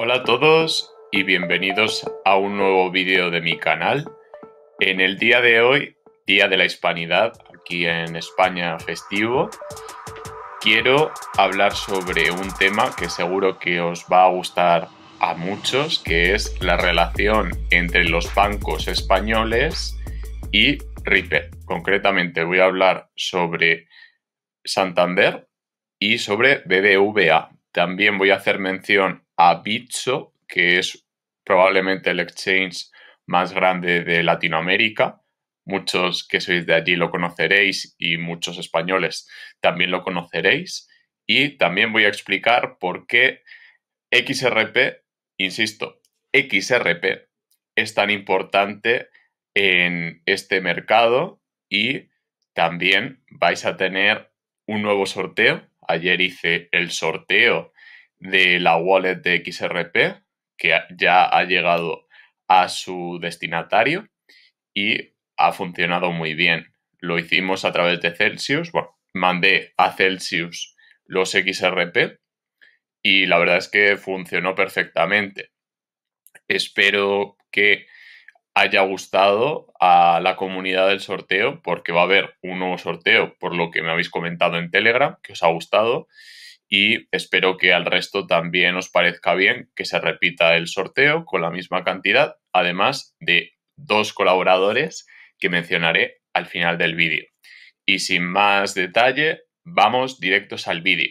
Hola a todos y bienvenidos a un nuevo vídeo de mi canal. En el día de hoy, Día de la Hispanidad, aquí en España festivo, quiero hablar sobre un tema que seguro que os va a gustar a muchos, que es la relación entre los bancos españoles y Ripper. Concretamente voy a hablar sobre Santander y sobre BBVA. También voy a hacer mención a Bitso, que es probablemente el exchange más grande de Latinoamérica. Muchos que sois de allí lo conoceréis y muchos españoles también lo conoceréis. Y también voy a explicar por qué XRP, insisto, XRP es tan importante en este mercado y también vais a tener un nuevo sorteo. Ayer hice el sorteo de la wallet de XRP que ya ha llegado a su destinatario y ha funcionado muy bien. Lo hicimos a través de Celsius, bueno, mandé a Celsius los XRP y la verdad es que funcionó perfectamente. Espero que haya gustado a la comunidad del sorteo porque va a haber un nuevo sorteo por lo que me habéis comentado en Telegram, que os ha gustado y espero que al resto también os parezca bien que se repita el sorteo con la misma cantidad, además de dos colaboradores que mencionaré al final del vídeo. Y sin más detalle, vamos directos al vídeo.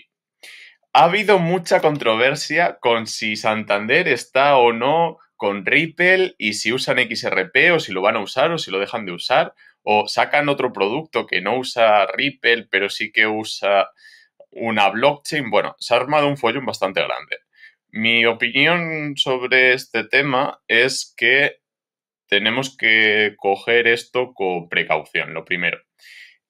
Ha habido mucha controversia con si Santander está o no con Ripple y si usan XRP o si lo van a usar o si lo dejan de usar o sacan otro producto que no usa Ripple pero sí que usa una blockchain. Bueno, se ha armado un follón bastante grande. Mi opinión sobre este tema es que tenemos que coger esto con precaución, lo primero.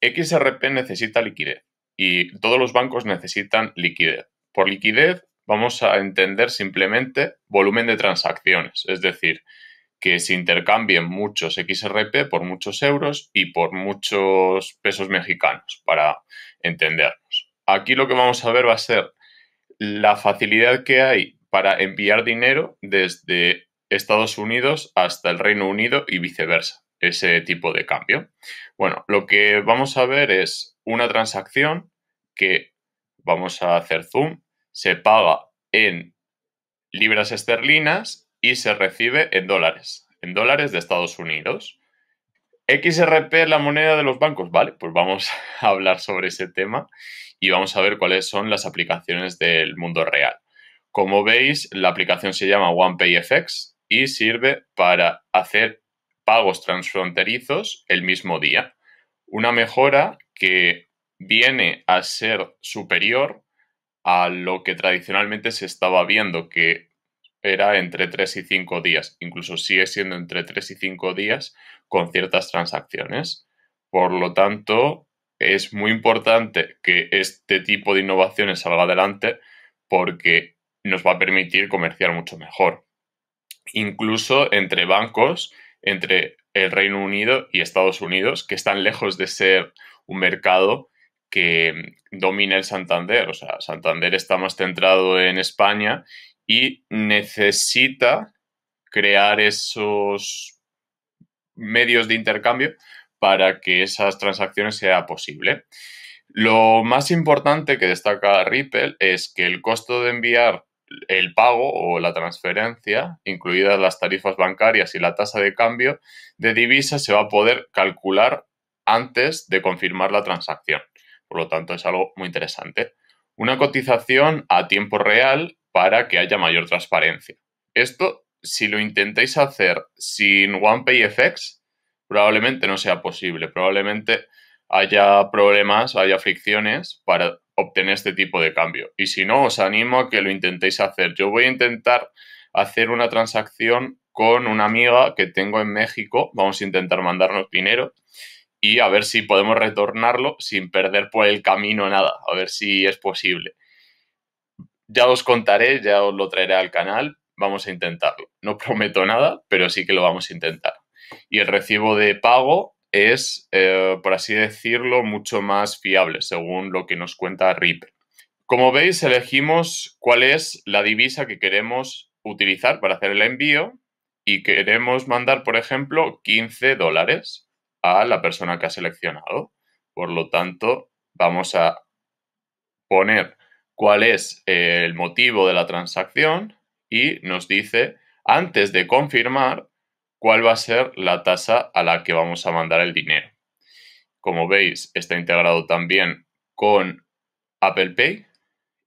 XRP necesita liquidez y todos los bancos necesitan liquidez. Por liquidez vamos a entender simplemente volumen de transacciones, es decir, que se intercambien muchos XRP por muchos euros y por muchos pesos mexicanos, para entender. Aquí lo que vamos a ver va a ser la facilidad que hay para enviar dinero desde Estados Unidos hasta el Reino Unido y viceversa, ese tipo de cambio. Bueno, lo que vamos a ver es una transacción que vamos a hacer zoom, se paga en libras esterlinas y se recibe en dólares, en dólares de Estados Unidos. XRP la moneda de los bancos. Vale, pues vamos a hablar sobre ese tema y vamos a ver cuáles son las aplicaciones del mundo real. Como veis, la aplicación se llama OnePayFX y sirve para hacer pagos transfronterizos el mismo día. Una mejora que viene a ser superior a lo que tradicionalmente se estaba viendo, que era entre 3 y 5 días, incluso sigue siendo entre 3 y 5 días con ciertas transacciones. Por lo tanto, es muy importante que este tipo de innovaciones salga adelante porque nos va a permitir comerciar mucho mejor. Incluso entre bancos, entre el Reino Unido y Estados Unidos, que están lejos de ser un mercado que domina el Santander. O sea, Santander está más centrado en España y necesita crear esos medios de intercambio para que esas transacciones sea posible. Lo más importante que destaca Ripple es que el costo de enviar el pago o la transferencia, incluidas las tarifas bancarias y la tasa de cambio de divisas, se va a poder calcular antes de confirmar la transacción. Por lo tanto, es algo muy interesante. Una cotización a tiempo real para que haya mayor transparencia. Esto, si lo intentáis hacer sin OnePayFX, probablemente no sea posible. Probablemente haya problemas, haya fricciones para obtener este tipo de cambio. Y si no, os animo a que lo intentéis hacer. Yo voy a intentar hacer una transacción con una amiga que tengo en México. Vamos a intentar mandarnos dinero y a ver si podemos retornarlo sin perder por el camino nada. A ver si es posible. Ya os contaré, ya os lo traeré al canal. Vamos a intentarlo. No prometo nada, pero sí que lo vamos a intentar. Y el recibo de pago es, eh, por así decirlo, mucho más fiable, según lo que nos cuenta Rip Como veis, elegimos cuál es la divisa que queremos utilizar para hacer el envío y queremos mandar, por ejemplo, 15 dólares a la persona que ha seleccionado. Por lo tanto, vamos a poner cuál es eh, el motivo de la transacción y nos dice, antes de confirmar, cuál va a ser la tasa a la que vamos a mandar el dinero. Como veis, está integrado también con Apple Pay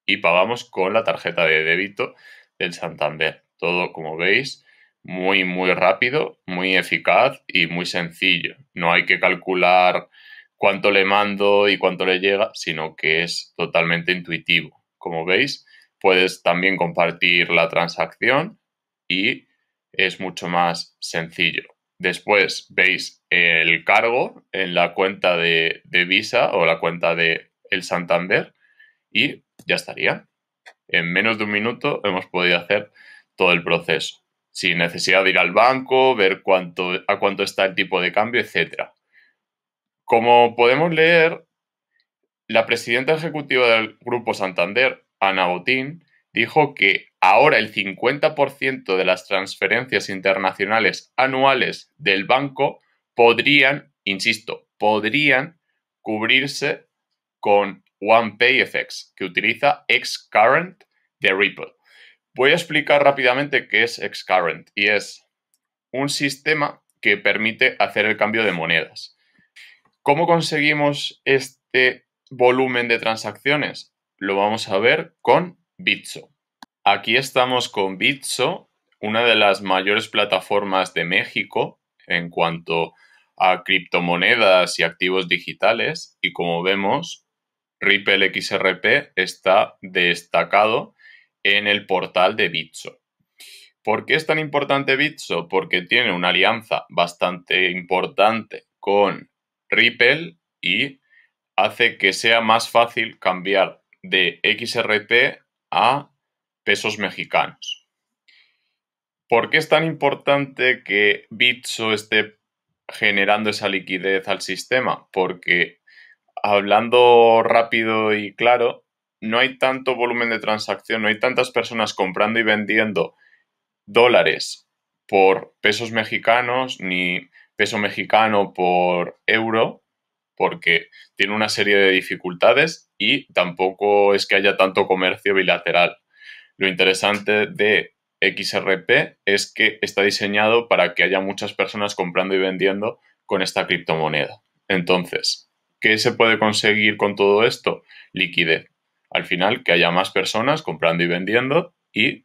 y pagamos con la tarjeta de débito del Santander. Todo, como veis, muy, muy rápido, muy eficaz y muy sencillo. No hay que calcular cuánto le mando y cuánto le llega, sino que es totalmente intuitivo como veis, puedes también compartir la transacción y es mucho más sencillo. Después veis el cargo en la cuenta de, Visa o la cuenta de el Santander y ya estaría. En menos de un minuto hemos podido hacer todo el proceso, sin necesidad de ir al banco, ver cuánto, a cuánto está el tipo de cambio, etc. Como podemos leer, la presidenta ejecutiva del Grupo Santander, Ana Botín, dijo que ahora el 50% de las transferencias internacionales anuales del banco podrían, insisto, podrían cubrirse con OnePayFX, que utiliza Xcurrent de Ripple. Voy a explicar rápidamente qué es Xcurrent y es un sistema que permite hacer el cambio de monedas. ¿Cómo conseguimos este volumen de transacciones? Lo vamos a ver con Bitso. Aquí estamos con Bitso, una de las mayores plataformas de México en cuanto a criptomonedas y activos digitales. Y como vemos, Ripple XRP está destacado en el portal de Bitso. ¿Por qué es tan importante Bitso? Porque tiene una alianza bastante importante con Ripple y hace que sea más fácil cambiar de XRP a pesos mexicanos. ¿Por qué es tan importante que Bitso esté generando esa liquidez al sistema? Porque hablando rápido y claro, no hay tanto volumen de transacción, no hay tantas personas comprando y vendiendo dólares por pesos mexicanos ni peso mexicano por euro porque tiene una serie de dificultades y tampoco es que haya tanto comercio bilateral. Lo interesante de XRP es que está diseñado para que haya muchas personas comprando y vendiendo con esta criptomoneda. Entonces, ¿qué se puede conseguir con todo esto? Liquidez. Al final, que haya más personas comprando y vendiendo y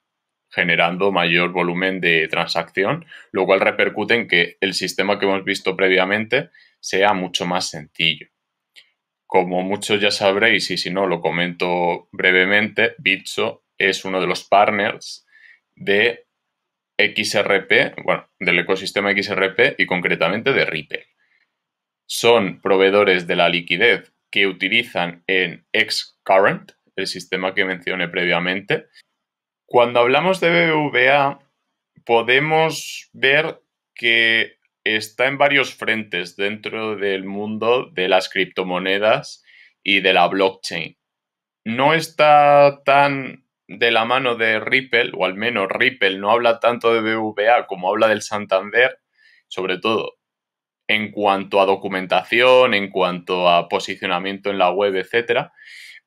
generando mayor volumen de transacción, lo cual repercute en que el sistema que hemos visto previamente sea mucho más sencillo. Como muchos ya sabréis, y si no lo comento brevemente, Bitso es uno de los partners de XRP, bueno, del ecosistema XRP y concretamente de Ripple. Son proveedores de la liquidez que utilizan en Xcurrent, el sistema que mencioné previamente, cuando hablamos de BBVA, podemos ver que está en varios frentes dentro del mundo de las criptomonedas y de la blockchain. No está tan de la mano de Ripple, o al menos Ripple no habla tanto de BBVA como habla del Santander, sobre todo en cuanto a documentación, en cuanto a posicionamiento en la web, etc.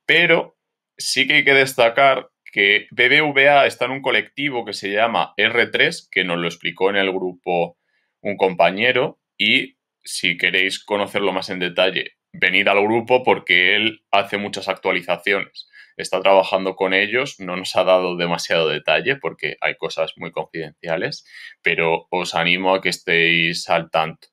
Pero sí que hay que destacar que BBVA está en un colectivo que se llama R3, que nos lo explicó en el grupo un compañero y si queréis conocerlo más en detalle, venid al grupo porque él hace muchas actualizaciones. Está trabajando con ellos, no nos ha dado demasiado detalle porque hay cosas muy confidenciales, pero os animo a que estéis al tanto.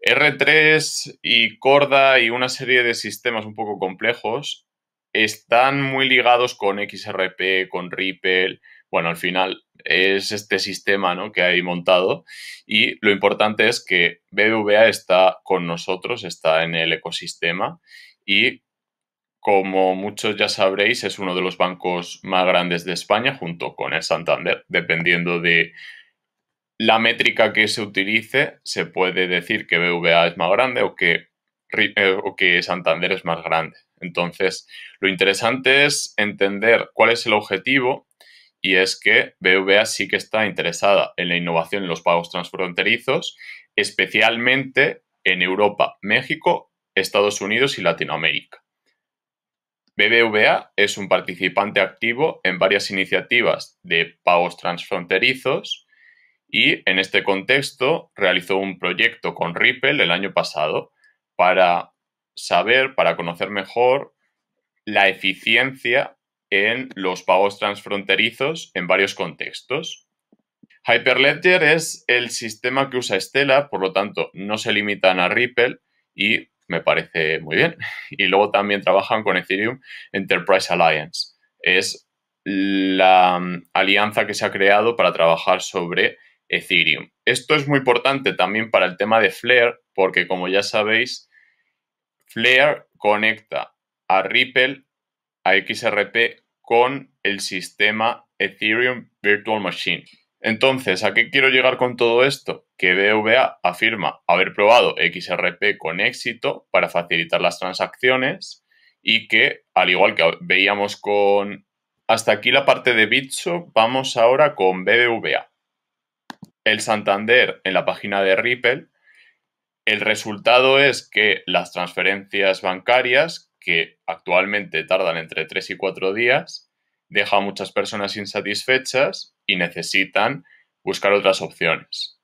R3 y Corda y una serie de sistemas un poco complejos están muy ligados con XRP, con Ripple. Bueno, al final es este sistema ¿no? que hay montado y lo importante es que BVA está con nosotros, está en el ecosistema y como muchos ya sabréis es uno de los bancos más grandes de España junto con el Santander, dependiendo de la métrica que se utilice, se puede decir que BVA es más grande o que eh, o que Santander es más grande. Entonces, lo interesante es entender cuál es el objetivo y es que BBVA sí que está interesada en la innovación en los pagos transfronterizos, especialmente en Europa, México, Estados Unidos y Latinoamérica. BBVA es un participante activo en varias iniciativas de pagos transfronterizos y en este contexto realizó un proyecto con Ripple el año pasado para saber, para conocer mejor la eficiencia en los pagos transfronterizos en varios contextos. Hyperledger es el sistema que usa estela por lo tanto, no se limitan a Ripple y me parece muy bien. Y luego también trabajan con Ethereum Enterprise Alliance. Es la mm, alianza que se ha creado para trabajar sobre Ethereum. Esto es muy importante también para el tema de Flare, porque como ya sabéis, Flare conecta a Ripple a XRP con el sistema Ethereum Virtual Machine. Entonces, ¿a qué quiero llegar con todo esto? Que BVA afirma haber probado XRP con éxito para facilitar las transacciones y que, al igual que veíamos con... Hasta aquí la parte de Bitso, vamos ahora con BBVA. El Santander, en la página de Ripple, el resultado es que las transferencias bancarias, que actualmente tardan entre 3 y 4 días, deja a muchas personas insatisfechas y necesitan buscar otras opciones.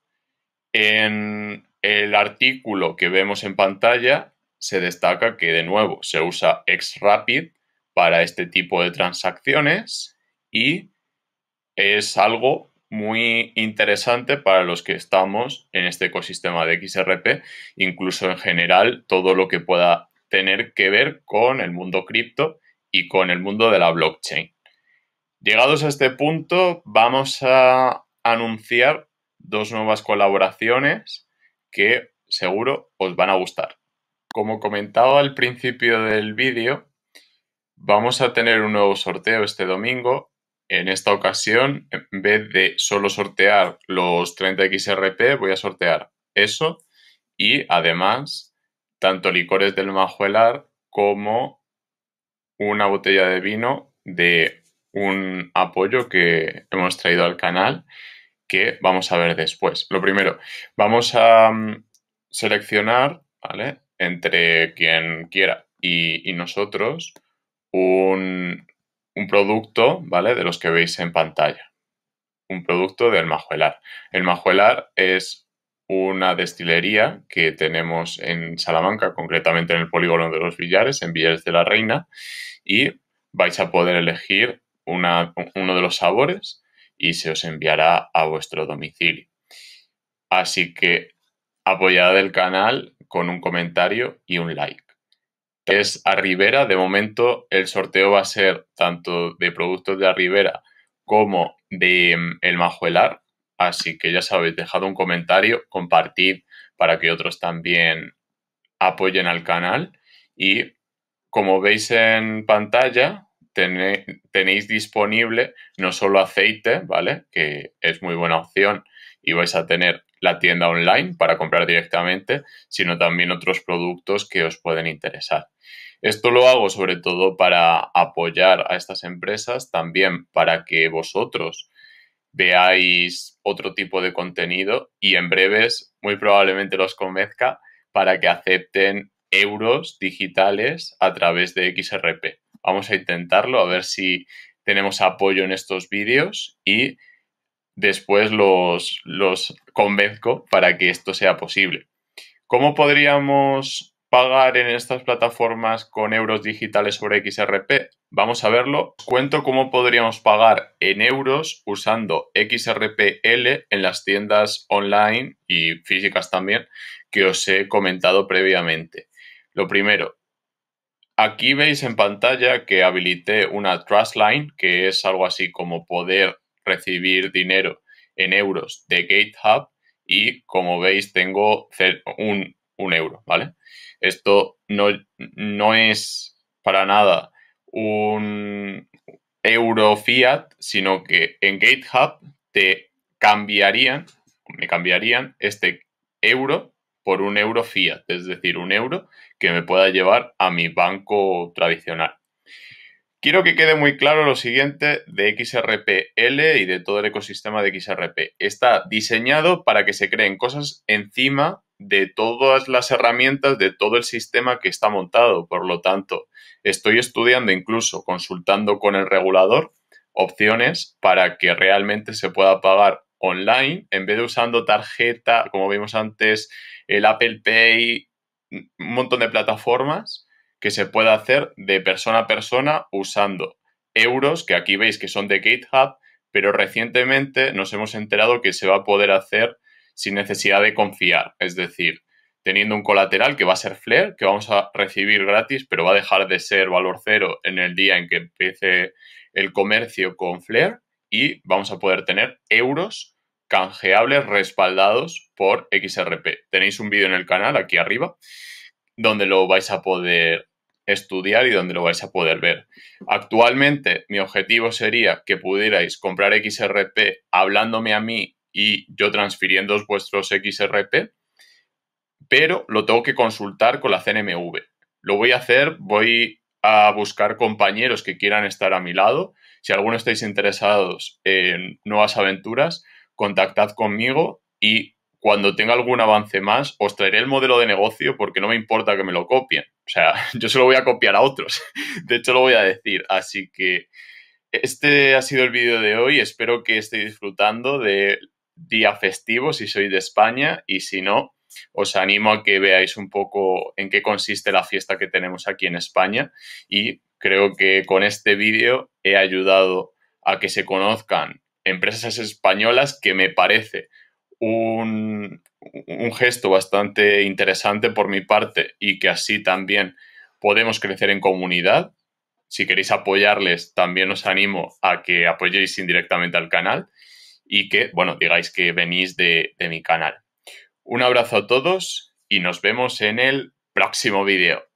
En el artículo que vemos en pantalla se destaca que de nuevo se usa XRapid para este tipo de transacciones y es algo muy interesante para los que estamos en este ecosistema de XRP, incluso en general todo lo que pueda tener que ver con el mundo cripto y con el mundo de la blockchain. Llegados a este punto, vamos a anunciar dos nuevas colaboraciones que seguro os van a gustar. Como comentaba al principio del vídeo, vamos a tener un nuevo sorteo este domingo en esta ocasión, en vez de solo sortear los 30XRP, voy a sortear eso y además tanto licores del Majuelar como una botella de vino de un apoyo que hemos traído al canal que vamos a ver después. Lo primero, vamos a mm, seleccionar, Entre quien quiera y nosotros, un, un producto, ¿vale? De los que veis en pantalla. Un producto del Majuelar. El Majuelar es una destilería que tenemos en Salamanca, concretamente en el polígono de los Villares, en Villares de la Reina, y vais a poder elegir uno de los sabores y se os enviará a vuestro domicilio. Así que apoyad el canal con un comentario y un like es a Rivera. De momento, el sorteo va a ser tanto de productos de Arribera como de mm, El Majuelar. Así que ya sabéis, dejad un comentario, compartid para que otros también apoyen al canal. Y como veis en pantalla, tenéis disponible no solo aceite, ¿vale? Que es muy buena opción y vais a tener la tienda online para comprar directamente, sino también otros productos que os pueden interesar. Esto lo hago sobre todo para apoyar a estas empresas, también para que vosotros veáis otro tipo de contenido y en breves muy probablemente los convenzca para que acepten euros digitales a través de XRP. Vamos a intentarlo, a ver si tenemos apoyo en estos vídeos y después los, convenzco para que esto sea posible. ¿Cómo podríamos pagar en estas plataformas con euros digitales sobre XRP? Vamos a verlo. Os cuento cómo podríamos pagar en euros usando XRPL en las tiendas online y físicas también que os he comentado previamente. Lo primero, aquí veis en pantalla que habilité una Trustline que es algo así como poder recibir dinero en euros de GitHub y como veis tengo un, un euro, ¿vale? Esto no, no es para nada un euro fiat, sino que en GitHub te cambiarían, me cambiarían este euro por un euro fiat, es decir, un euro que me pueda llevar a mi banco tradicional. Quiero que quede muy claro lo siguiente de XRPL y de todo el ecosistema de XRP. Está diseñado para que se creen cosas encima de todas las herramientas, de todo el sistema que está montado. Por lo tanto, estoy estudiando, incluso consultando con el regulador, opciones para que realmente se pueda pagar online en vez de usando tarjeta, como vimos antes, el Apple Pay, un montón de plataformas que se pueda hacer de persona a persona usando euros, que aquí veis que son de GitHub, pero recientemente nos hemos enterado que se va a poder hacer sin necesidad de confiar, es decir, teniendo un colateral que va a ser Flare, que vamos a recibir gratis, pero va a dejar de ser valor cero en el día en que empiece el comercio con Flare y vamos a poder tener euros canjeables respaldados por XRP. Tenéis un vídeo en el canal aquí arriba donde lo vais a poder estudiar y donde lo vais a poder ver. Actualmente mi objetivo sería que pudierais comprar XRP hablándome a mí y yo transfiriéndoos vuestros XRP, pero lo tengo que consultar con la CNMV. Lo voy a hacer, voy a buscar compañeros que quieran estar a mi lado. Si alguno estáis interesados en nuevas aventuras, contactad conmigo y cuando tenga algún avance más, os traeré el modelo de negocio porque no me importa que me lo copien. O sea, yo se lo voy a copiar a otros. De hecho, lo voy a decir. Así que este ha sido el vídeo de hoy. Espero que estéis disfrutando del día festivo si sois de España y si no, os animo a que veáis un poco en qué consiste la fiesta que tenemos aquí en España y creo que con este vídeo he ayudado a que se conozcan empresas españolas que me parece un, gesto bastante interesante por mi parte y que así también podemos crecer en comunidad. Si queréis apoyarles, también os animo a que apoyéis indirectamente al canal y que, bueno, digáis que venís de, de mi canal. Un abrazo a todos y nos vemos en el próximo vídeo.